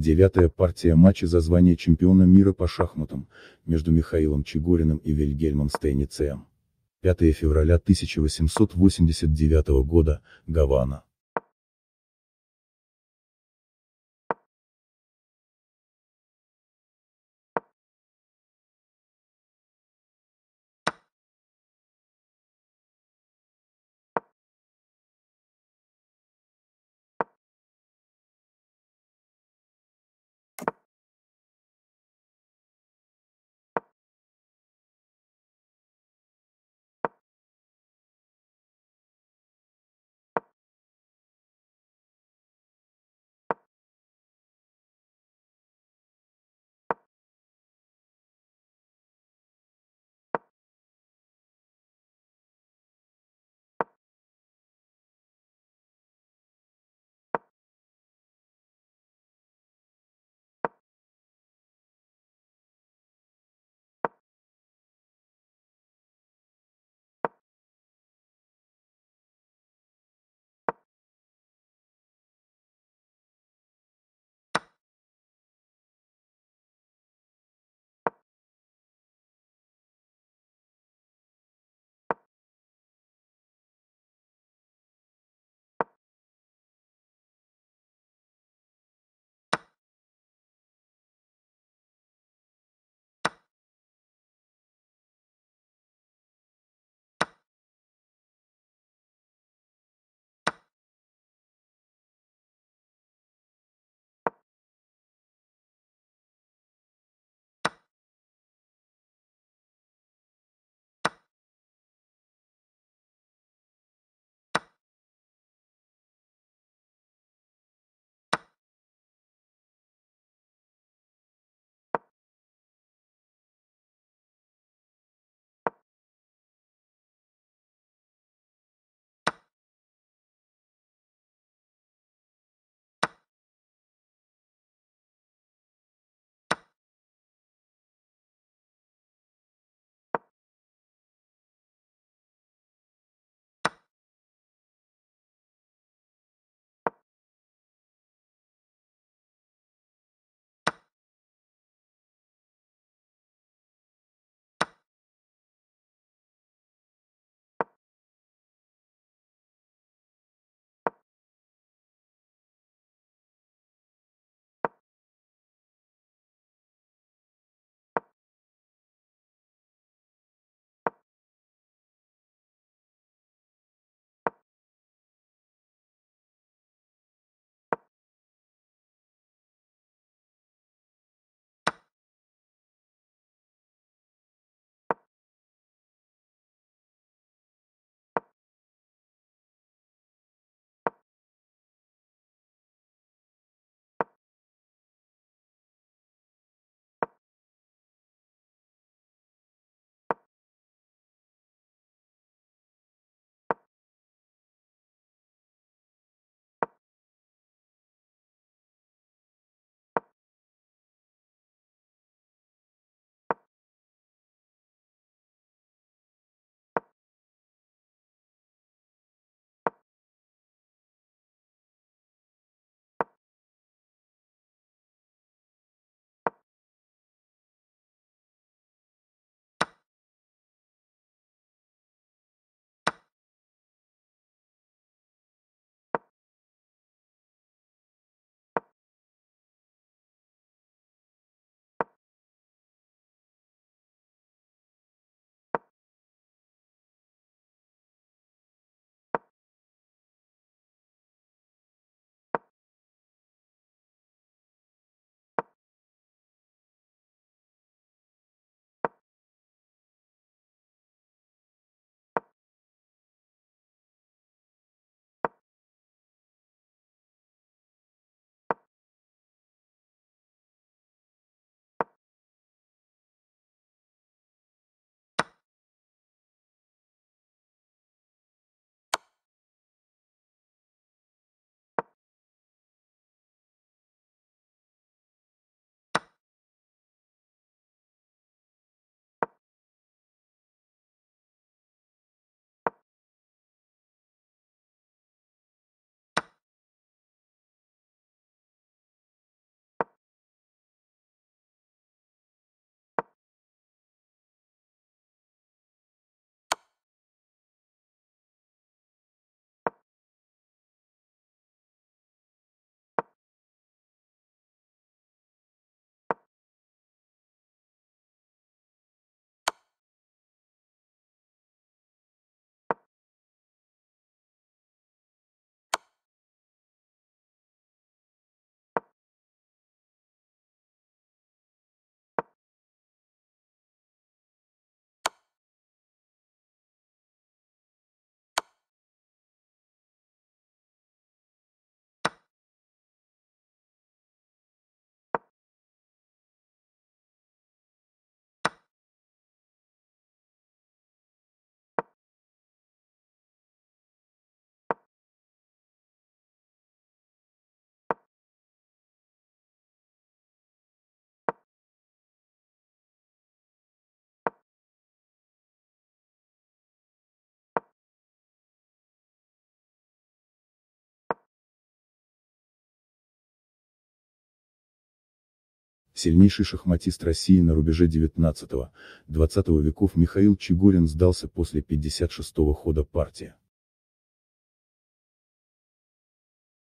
Девятая партия матча за звание чемпиона мира по шахматам, между Михаилом Чегориным и Вильгельмом Стейницеем. 5 февраля 1889 года, Гавана. Сильнейший шахматист России на рубеже 19-20 веков Михаил Чегорин сдался после 56-го хода партии.